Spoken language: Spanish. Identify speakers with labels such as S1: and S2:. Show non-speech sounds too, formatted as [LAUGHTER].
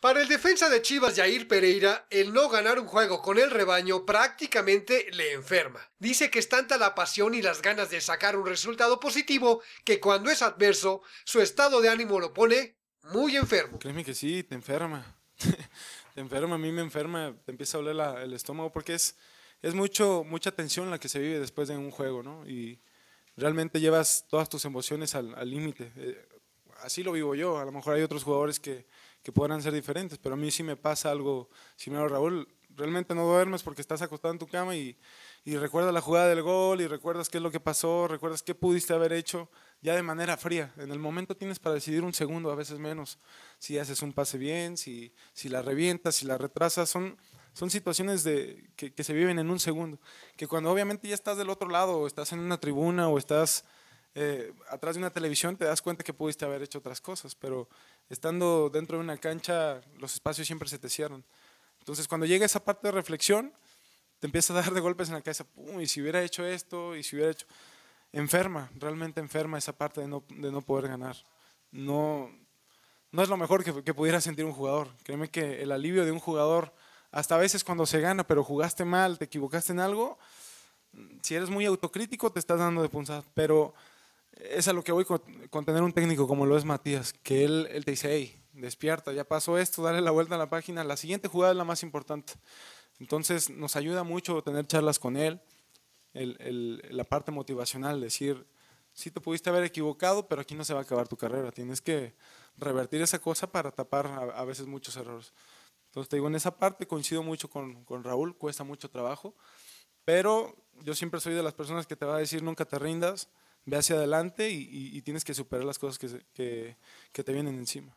S1: Para el defensa de Chivas Jair Pereira, el no ganar un juego con el rebaño prácticamente le enferma. Dice que es tanta la pasión y las ganas de sacar un resultado positivo que cuando es adverso, su estado de ánimo lo pone muy enfermo.
S2: Créeme que sí, te enferma. [LAUGHS] te enferma, a mí me enferma, te empieza a doler el estómago porque es, es mucho, mucha tensión la que se vive después de un juego, ¿no? Y realmente llevas todas tus emociones al límite. Eh, así lo vivo yo. A lo mejor hay otros jugadores que, que podrán ser diferentes, pero a mí sí me pasa algo similar Raúl. Realmente no duermes porque estás acostado en tu cama y, y recuerdas la jugada del gol y recuerdas qué es lo que pasó, recuerdas qué pudiste haber hecho ya de manera fría. En el momento tienes para decidir un segundo, a veces menos, si haces un pase bien, si, si la revientas, si la retrasas. Son, son situaciones de, que, que se viven en un segundo, que cuando obviamente ya estás del otro lado o estás en una tribuna o estás eh, atrás de una televisión te das cuenta que pudiste haber hecho otras cosas, pero estando dentro de una cancha los espacios siempre se te cierran. Entonces cuando llega esa parte de reflexión, te empieza a dar de golpes en la cabeza, y si hubiera hecho esto, y si hubiera hecho... Enferma, realmente enferma esa parte de no, de no poder ganar. No, no es lo mejor que, pudiera sentir un jugador. Créeme que el alivio de un jugador, hasta a veces cuando se gana, pero jugaste mal, te equivocaste en algo, si eres muy autocrítico te estás dando de punzada pero es a lo que voy con, tener un técnico como lo es Matías, que él, te dice, hey, despierta, ya pasó esto, dale la vuelta a la página, la siguiente jugada es la más importante. Entonces nos ayuda mucho tener charlas con él, la parte motivacional, decir, sí te pudiste haber equivocado, pero aquí no se va a acabar tu carrera, tienes que revertir esa cosa para tapar a, veces muchos errores. Entonces te digo, en esa parte coincido mucho con, con Raúl, cuesta mucho trabajo, pero yo siempre soy de las personas que te va a decir nunca te rindas, ve hacia adelante y, tienes que superar las cosas que, que te vienen encima.